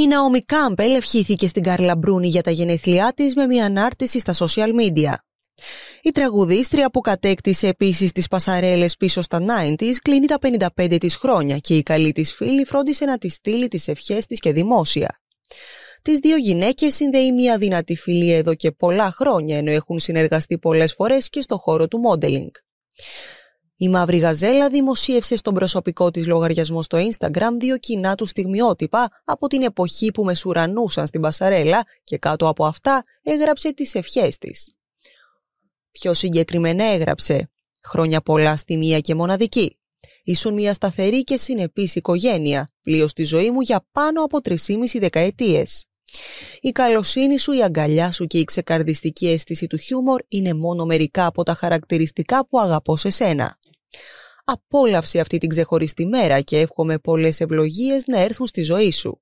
Η Ναόμι Κάμπελ ευχήθηκε στην Κάρλα Μπρούνι για τα γενέθλιά της με μια ανάρτηση στα social media. Η τραγουδίστρια που κατέκτησε επίσης τις πασαρέλες πίσω στα 90's κλείνει τα 55 της χρόνια και η καλή της φίλη φρόντισε να της στείλει τις ευχές της και δημόσια. Τις δύο γυναίκες συνδέει μια δυνατή φιλία εδώ και πολλά χρόνια ενώ έχουν συνεργαστεί πολλές φορές και στο χώρο του μόντελινγκ. Η Μαύρη Γαζέλα δημοσίευσε στον προσωπικό της λογαριασμό στο Instagram δύο κοινά του στιγμιότυπα από την εποχή που με μεσουρανούσαν στην Πασαρέλα και κάτω από αυτά έγραψε τις ευχές της. Πιο συγκεκριμένα έγραψε «Χρόνια πολλά στη μία και μοναδική. Ήσουν μια σταθερή και συνεπής οικογένεια, πλοίο στη ζωή μου για πάνω από 3,5 δεκαετίες. Η καλοσύνη σου, η αγκαλιά σου και η ξεκαρδιστική αίσθηση του χιούμορ είναι μόνο μερικά από τα χαρακτηριστικά που αγαπώ σε σένα. Απόλαυσε αυτή την ξεχωριστή μέρα και εύχομαι πολλές ευλογίες να έρθουν στη ζωή σου.